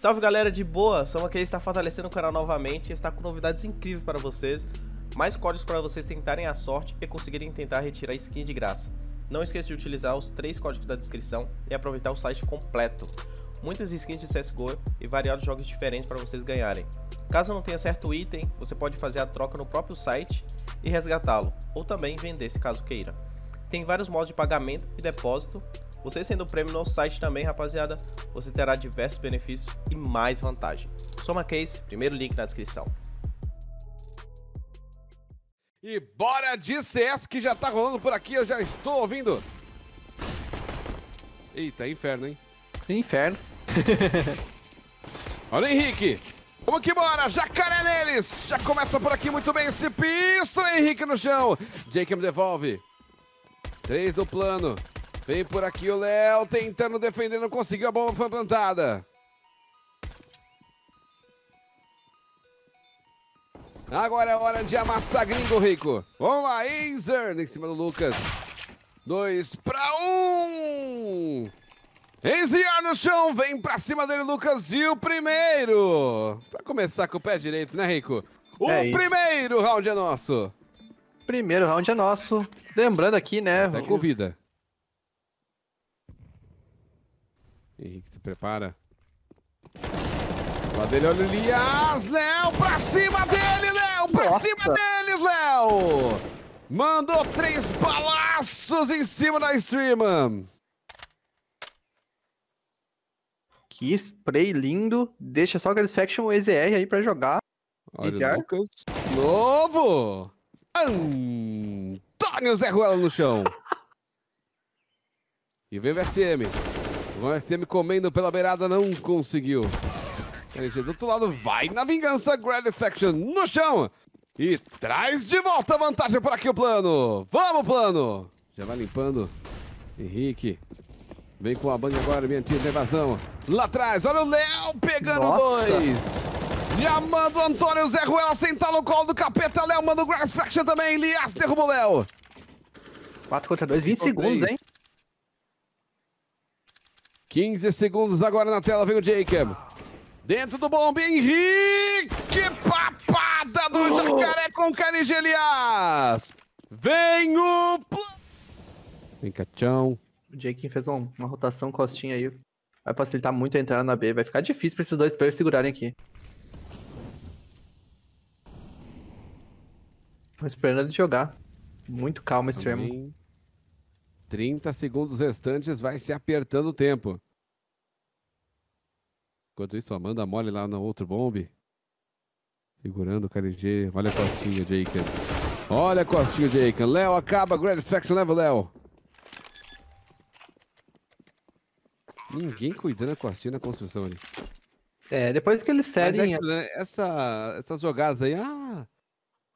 Salve galera de boa, Sou aqui está fortalecendo o canal novamente e está com novidades incríveis para vocês, mais códigos para vocês tentarem a sorte e conseguirem tentar retirar skin de graça. Não esqueça de utilizar os três códigos da descrição e aproveitar o site completo. Muitas skins de CSGO e variados jogos diferentes para vocês ganharem. Caso não tenha certo item, você pode fazer a troca no próprio site e resgatá-lo, ou também vender se caso queira. Tem vários modos de pagamento e depósito, você sendo prêmio no site também, rapaziada, você terá diversos benefícios e mais vantagem. Soma Case, primeiro link na descrição. E bora de CS que já tá rolando por aqui, eu já estou ouvindo. Eita, inferno, hein? Inferno. Olha o Henrique. Vamos que bora, jacaré neles! Já começa por aqui muito bem esse piso, Henrique no chão. Jacob devolve. Três do plano. Vem por aqui o Léo, tentando defender, não conseguiu, a bomba foi plantada. Agora é hora de amassar gringo, Rico. Vamos lá, Azer em cima do Lucas. Dois para um. Enziar no chão, vem pra cima dele, Lucas. E o primeiro. Pra começar com o pé direito, né, Rico? O é primeiro round é nosso. Primeiro round é nosso. Lembrando aqui, né? Essa é convida. Henrique, se prepara. Lá dele, olha o Elias, Léo, pra cima dele, Léo, pra Nossa. cima dele, Léo! Mandou três balaços em cima da streamer. Que spray lindo. Deixa só o Faction EZR aí pra jogar. Olha Lucas. Novo! Antônio Zé Ruela no chão. e vem o VSM. O SM comendo pela beirada, não conseguiu. LG do outro lado vai na vingança, Gratifaction no chão. E traz de volta a vantagem para aqui o plano. Vamos, plano. Já vai limpando. Henrique. Vem com a bang agora, tia da evasão. Lá atrás, olha o Léo pegando dois. Já manda o Antônio Zé Ruela sentar no colo do capeta. Léo manda o Gratifaction também. Lias derrubou o Léo. 4 contra 2, 20 segundos, hein? 15 segundos agora na tela, vem o Jacob. Dentro do bombe, Henrique! Papada do oh. Jacaré com Canigelias! Vem o... Vem, Cachão. O Jake fez uma, uma rotação costinha aí. Vai facilitar muito a entrada na B. Vai ficar difícil pra esses dois players segurarem aqui. Tô esperando ele jogar. Muito calmo extremo 30 segundos restantes, vai se apertando o tempo. Enquanto isso, ó, manda mole lá no outro bombe. Segurando o KLG. Olha a costinha, Jacob. Olha a costinha, Jacob. Léo acaba. Grand Faction leva Léo. Ninguém cuidando a costinha na construção ali. É, depois que eles cedem. É que, né, essa, essas jogadas aí. Ah,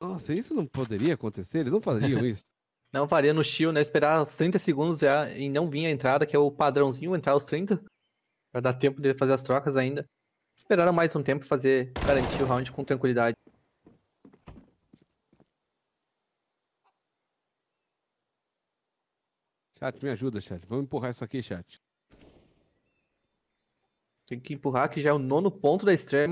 nossa, isso não poderia acontecer. Eles não fariam isso. não faria no shield, né? Esperar os 30 segundos já e não vir a entrada, que é o padrãozinho entrar os 30. Pra dar tempo dele fazer as trocas ainda. Esperaram mais um tempo fazer garantir o round com tranquilidade. Chat, me ajuda, chat. Vamos empurrar isso aqui, chat. Tem que empurrar, que já é o nono ponto da Entrar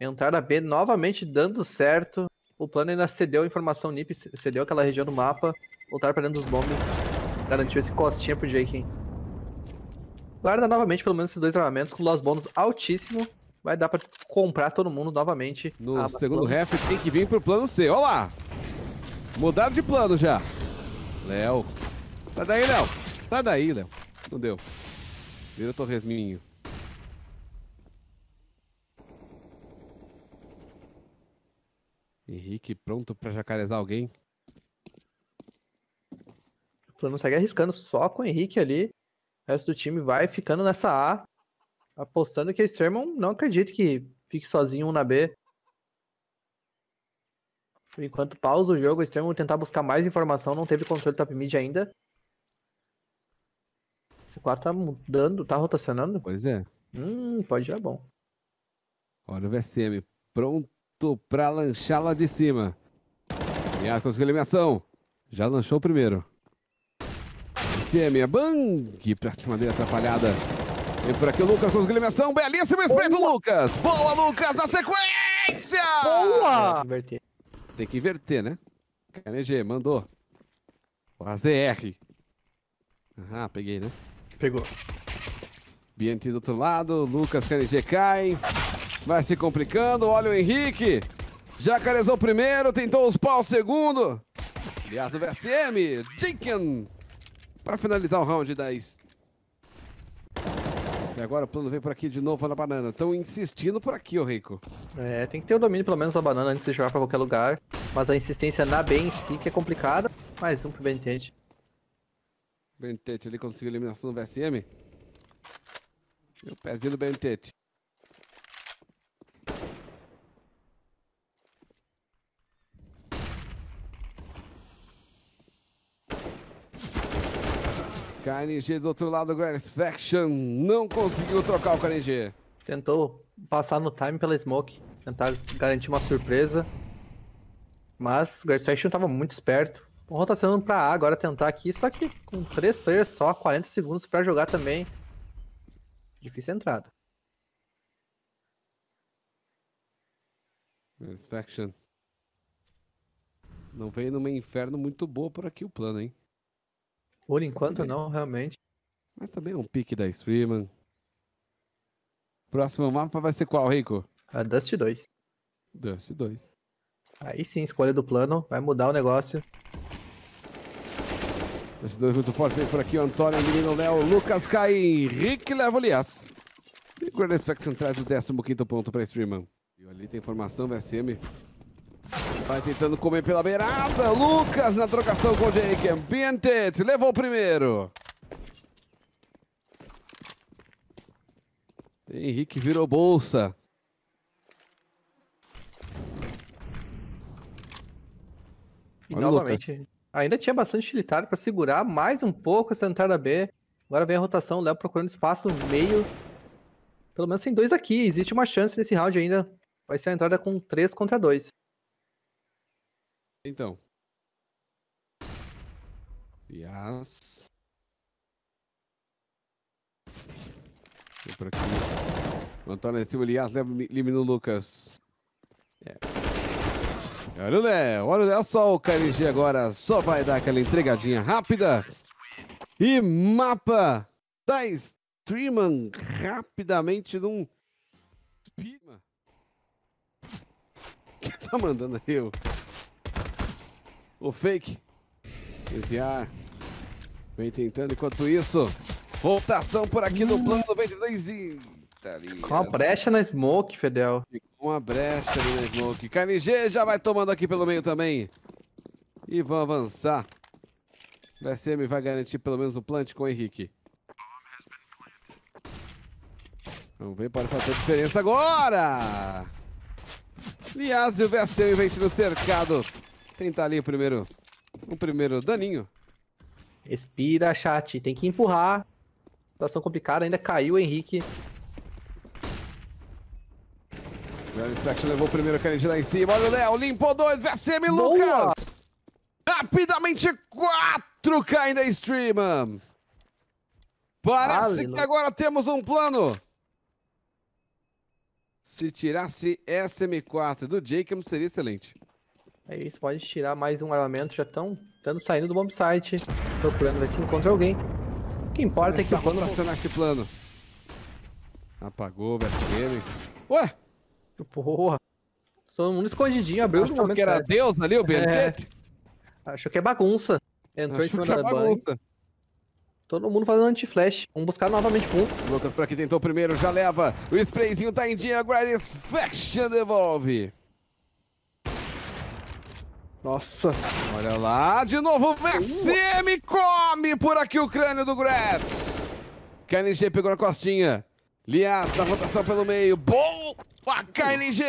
Entrada B novamente dando certo. O plano ainda cedeu a informação NIP, cedeu aquela região do mapa. Voltar para dentro dos bombes. Garantiu esse costinha pro Jake. Guarda novamente pelo menos esses dois armamentos com loss bônus altíssimo. Vai dar pra comprar todo mundo novamente. No ah, segundo ref tem que vir pro plano C. Olha lá! Mudaram de plano já. Léo. Sai tá daí, Léo. Sai tá daí, Léo. Não deu. Vira Torresminho. Henrique pronto pra jacarezar alguém. O plano segue arriscando só com o Henrique ali. O resto do time vai ficando nessa A, apostando que a Sturman não acredito que fique sozinho um na B. Por enquanto pausa o jogo, o Sturman tentar buscar mais informação, não teve controle top mid ainda. Esse quarto tá mudando, tá rotacionando? Pois é. Hum, pode dar bom. Olha o VSM, pronto pra lanchar lá de cima. E a conseguiu eliminação. Já lanchou o primeiro. Sêmia. Bang! Pra cima dele, atrapalhada. E por aqui o Lucas com esgrimiação. Belíssimo espreito, Lucas. Boa, Lucas! Na sequência! Boa! Tem que inverter, né? KNG, mandou. O AZR. Ah, peguei, né? Pegou. BNT do outro lado. Lucas, KNG cai. Vai se complicando. Olha o Henrique. Jacarezou primeiro, tentou os pau o segundo. Aliás, do VSM, Jenkins para finalizar o round 10. E agora o plano vem por aqui de novo na banana. Estão insistindo por aqui, ô Rico. É, tem que ter o domínio pelo menos da banana antes de jogar pra qualquer lugar. Mas a insistência na B em si que é complicada. Mais um pro Benitente. Benitente ali conseguiu eliminação do VSM. E o pezinho do Benitente. KNG do outro lado, Greatest Faction não conseguiu trocar o KNG. Tentou passar no time pela Smoke, tentar garantir uma surpresa. Mas o Faction estava muito esperto. rotacionando para A agora tentar aqui, só que com 3 players só, 40 segundos para jogar também. Difícil a entrada. Greatest Faction. Não veio numa inferno muito boa por aqui o plano, hein? Por enquanto não, realmente. Mas também é um pique da streamer Próximo mapa vai ser qual, Rico? A Dust 2. Dust 2. Aí sim, escolha do plano, vai mudar o negócio. Dust 2 muito forte, vem por aqui o Antônio, o menino Léo, Lucas cai, Henrique leva o Lias. E Grand Spectrum traz o 15 ponto para Streamer. E ali tem formação, VSM. Vai tentando comer pela beirada. Lucas na trocação com o Jake. Ambiente. Levou o primeiro. Henrique virou bolsa. E Olha novamente, Lucas. ainda tinha bastante utilitário para segurar mais um pouco essa entrada B. Agora vem a rotação, o Léo procurando espaço no meio. Pelo menos tem dois aqui, existe uma chance nesse round ainda. Vai ser a entrada com 3 contra 2. Então. Yas. Vou por aqui. O Antônio em cima, Yas leva, elimina o Lucas. É. Olha o Léo, olha o Léo, só o KMG agora só vai dar aquela entregadinha rápida. E mapa da Streaman rapidamente num... Pima. Quem tá mandando aí? Eu? o fake. Desviar. Vem tentando enquanto isso. Voltação por aqui no plano 92 e... Com a brecha na Smoke, Fedel. Com a brecha na Smoke. KNG já vai tomando aqui pelo meio também. E vão avançar. O SM vai garantir pelo menos o um plant com o Henrique. Vamos ver, pode fazer diferença agora! e o VSM vem sendo cercado Tentar tá ali o primeiro, o primeiro daninho. Respira, chat. Tem que empurrar. Situação complicada. Ainda caiu o Henrique. Inflection levou o primeiro canete lá em cima. Olha o Léo, limpou dois. VSM, Lucas. Rapidamente, quatro caindo a streama. Parece que agora temos um plano. Se tirasse SM4 do Jacob, seria excelente. Aí é eles podem tirar mais um armamento, já estão estando saindo do bomb procurando ver se encontra alguém. O que importa é que o plano... esse plano. Apagou o BSM. Ué! Porra! Todo mundo escondidinho, abriu Achou o momento que era certo. Deus ali, o Bernadette? É... Achou que é bagunça. Entrou em cima da é bagunça. Todo mundo fazendo anti-flash. Vamos buscar novamente um. Lucas pra quem tentou primeiro, já leva. O sprayzinho tá em dia, agora Flash devolve. Nossa. Olha lá, de novo o VCM come por aqui o crânio do Gretz. KNG pegou na costinha. Lias na rotação pelo meio. Bom! A KNG!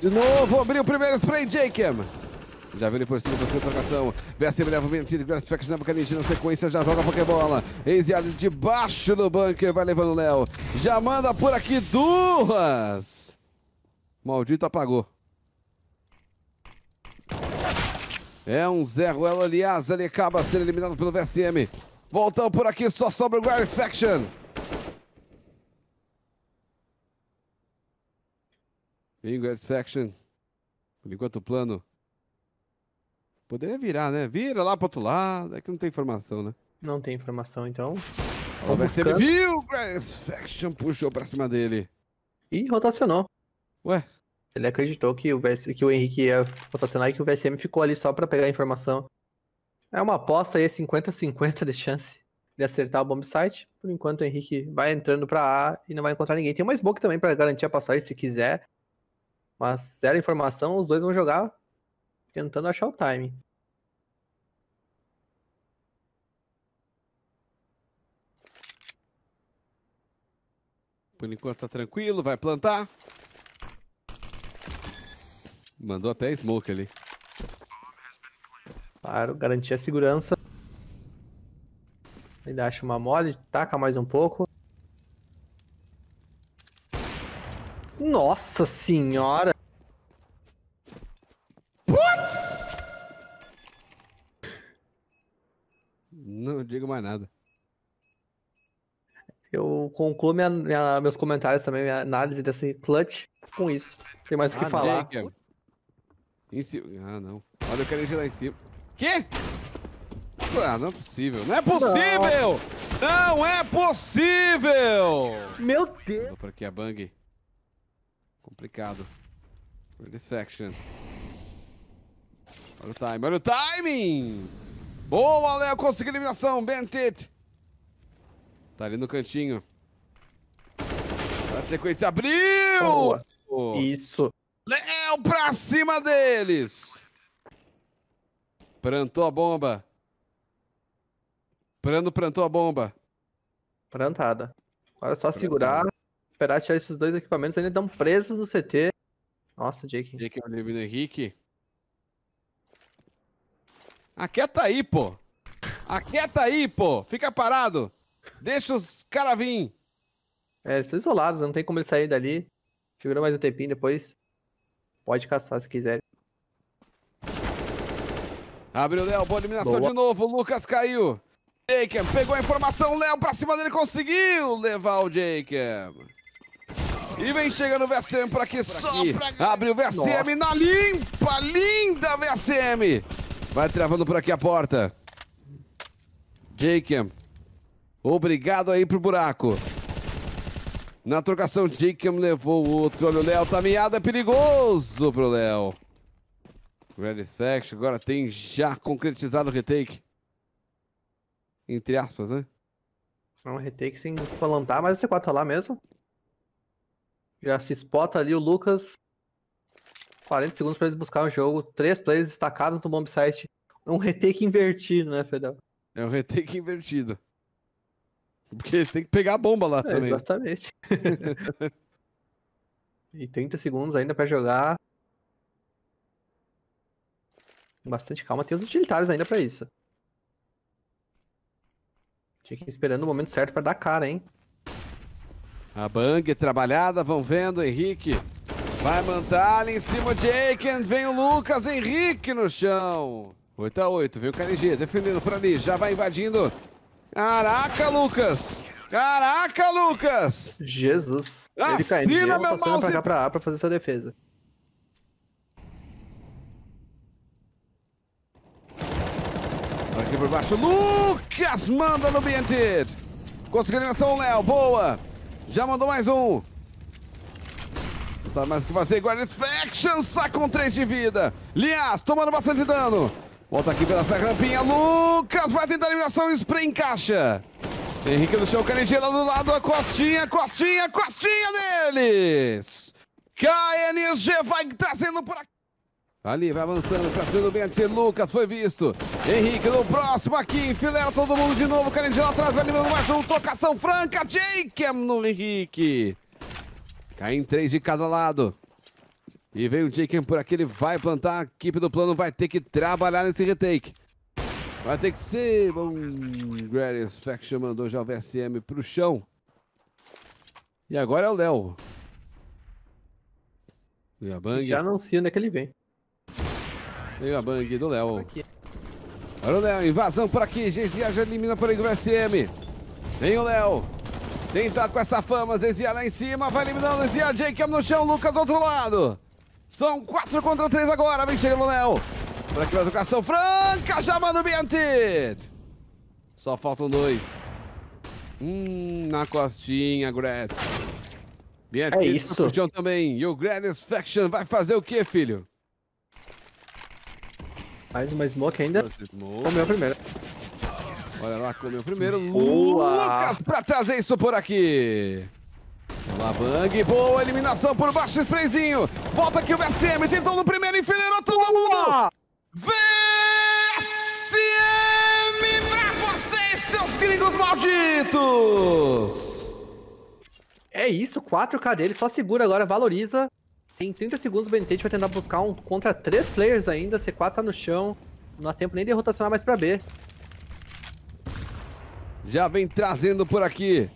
De novo, abriu o primeiro spray, Jacob. Já veio ele por cima, você trocação. BSM leva o Mentira, Gratifaction na Bucanite na sequência, já joga a Pokébola. Enziado de baixo do bunker, vai levando o Léo. Já manda por aqui duas. Maldito apagou. É um Zé Ruelo, aliás, ele acaba sendo eliminado pelo VSM. Voltamos por aqui, só sobra o Faction. Vem, Faction. Por enquanto o plano Poderia virar, né? Vira lá pro outro lado. É que não tem informação, né? Não tem informação, então. Ó, você me viu! Faction puxou pra cima dele. E rotacionou. Ué? Ele acreditou que o, VS, que o Henrique ia rotacionar e que o VSM ficou ali só pra pegar a informação. É uma aposta aí, 50-50 é de chance de acertar o bomb site. Por enquanto o Henrique vai entrando pra A e não vai encontrar ninguém. Tem uma smoke também pra garantir a passagem se quiser. Mas zero informação, os dois vão jogar tentando achar o time. Por enquanto tá tranquilo, vai plantar. Mandou até smoke ali. Claro, garantir a segurança. Ele acha uma mole, taca mais um pouco. Nossa senhora! concluo minha, minha, meus comentários também, minha análise desse clutch com isso. Tem mais o ah, que falar. Em cima. Ah, não. Olha, eu quero ir lá em cima. Quê? Ah, não é possível. Não é possível! Não, não é possível! Meu Deus! Vou por aqui a bang. Complicado. Satisfaction. Olha o time, olha o timing! Boa, Léo, consegui eliminação, Bentit! Tá ali no cantinho sequência abriu! Isso. Léo pra cima deles! Plantou a bomba. Prando plantou a bomba. Plantada. Agora é só Prantada. segurar, esperar tirar esses dois equipamentos, ainda estão presos no CT. Nossa, Jake. Jake Olivino é Henrique. Aquieta aí, pô. Aquieta aí, pô. Fica parado. Deixa os caras vir. É, eles estão isolados, não tem como eles saírem dali. Segura mais um tempinho, depois pode caçar se quiser. Abre o Léo, boa eliminação boa. de novo, o Lucas caiu. Jacob pegou a informação, Léo pra cima dele, conseguiu levar o Jacob. E vem chegando o VSM pra aqui, só aqui. pra... Abre o VSM Nossa. na limpa, linda VSM. Vai travando por aqui a porta. Jacob, obrigado aí pro buraco. Na trocação, Jacob levou o outro. Olha o Léo, tá miada, é perigoso pro Léo. Satisfaction agora tem já concretizado o retake. Entre aspas, né? É um retake sem plantar, mas o C4 tá lá mesmo. Já se spota ali o Lucas. 40 segundos para eles o um jogo. Três players destacados no bomb site. É um retake invertido, né, Fedel? É um retake invertido. Porque tem que pegar a bomba lá é, também. Exatamente. e 30 segundos ainda para jogar. Bastante calma. Tem os utilitários ainda para isso. Tinha que ir esperando o momento certo para dar cara, hein? A Bang trabalhada, vão vendo, Henrique. Vai mandar ali em cima de Aiken, vem o Lucas, Henrique no chão. 8x8, vem o KNG defendendo para ali, já vai invadindo Caraca, Lucas! Caraca, Lucas! Jesus. Assina, Ele caindo, meu tá passando mouse... pra cá pra A pra fazer essa defesa. Aqui por baixo, Lucas manda no BNT! Conseguiu a eliminação, Léo, boa. Já mandou mais um. Não sabe mais o que fazer, Guardians Faction, saca com 3 de vida. Lias, tomando bastante dano. Volta aqui pela essa rampinha. Lucas vai tentar a eliminação. Spray encaixa. Henrique no chão, Canigê lá do lado. A costinha, costinha, costinha deles. KNG vai trazendo por aqui. Ali, vai avançando, trazendo bem antes. Lucas foi visto. Henrique no próximo aqui. Enfileira todo mundo de novo. Canigê lá atrás vai eliminando mais um. Tocação franca. Jakem no Henrique. Cai em três de cada lado. E vem o Jaken por aqui, ele vai plantar. A equipe do plano vai ter que trabalhar nesse retake. Vai ter que ser. Bom, Greatest Faction mandou já o VSM pro chão. E agora é o Léo. Bang. Já anuncia onde é que ele vem. Vem a Bang do Léo. Olha o Léo, invasão por aqui. Geizia já elimina por aí o VSM. Vem o Léo. Tentar tá com essa fama, Zezia lá em cima, vai eliminando Zezia, Jacob no chão, Lucas do outro lado. São 4 contra 3 agora, vem chegando o Léo. Por aqui vai educação franca, já manda o Bianted. Só faltam dois. Hum, na costinha, Gretz. Bianted é isso. também. E o Gretz Faction vai fazer o que, filho? Mais uma smoke ainda. Comeu a primeira. Olha lá, comeu primeiro. Boa. Lucas pra trazer isso por aqui. Lavang, boa eliminação por baixo, sprayzinho. Bota aqui o VSM, tentou no primeiro, enfileirou todo mundo! VSM pra vocês, seus gringos malditos! É isso, 4K dele, só segura agora, valoriza. Em 30 segundos o Benitente vai tentar buscar um contra 3 players ainda, C4 tá no chão. Não há tempo nem de rotacionar mais pra B. Já vem trazendo por aqui.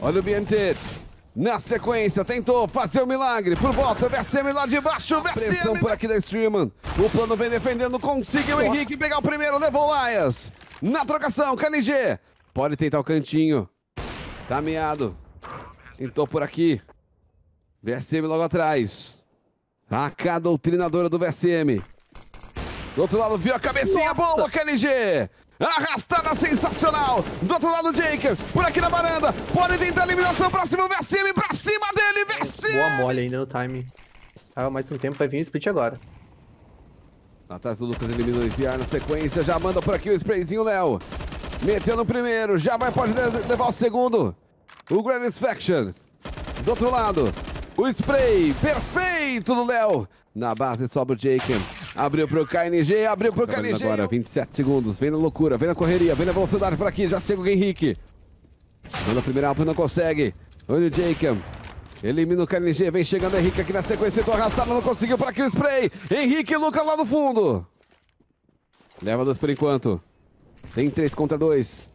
Olha o Benitente. Na sequência, tentou fazer o um milagre. Por volta, VSM lá de baixo. VSM. Pressão por aqui da Streaman. O plano vem defendendo. Conseguiu o Henrique pegar o primeiro. Levou o Laias. Na trocação, KNG. Pode tentar o cantinho. Caminhado. Tentou por aqui. VSM logo atrás. AK, doutrinadora do VSM. Do outro lado, viu a cabecinha. Nossa. Boa, KNG. Arrastada sensacional. Do outro lado, Jaker. Por aqui na varanda. Pode tentar a eliminação. Próximo, VSM. Pra cima dele, VSM. Boa mole ainda no time. Ah, mais um tempo. Vai vir o split agora. Atrás do Lucas eliminou esse ar na sequência. Já manda por aqui o sprayzinho, Léo. Meteu no primeiro. Já vai, pode levar o segundo. O Gravis Faction. Do outro lado. O spray perfeito do Léo. Na base sobra o Jaken. Abriu pro KNG, abriu pro tá KNG. Agora, 27 segundos. Vem na loucura, vem na correria, vem na velocidade por aqui. Já chega o Henrique. Manda a primeira alpa, não consegue. Olha o Jacob. Elimina o KNG, vem chegando Henrique aqui na sequência, Tô arrastado, não conseguiu para aqui o spray. Henrique e Lucas lá no fundo. Leva dois por enquanto. Tem três contra dois.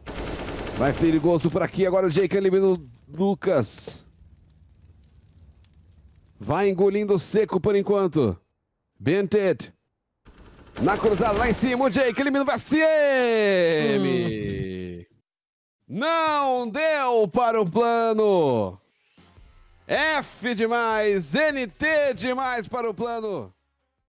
Vai perigoso por aqui, agora o Jake elimina o Lucas. Vai engolindo seco por enquanto. Bented. Na cruzada lá em cima, o Jake elimina o SM. Hum. Não deu para o plano. F demais, NT demais para o plano.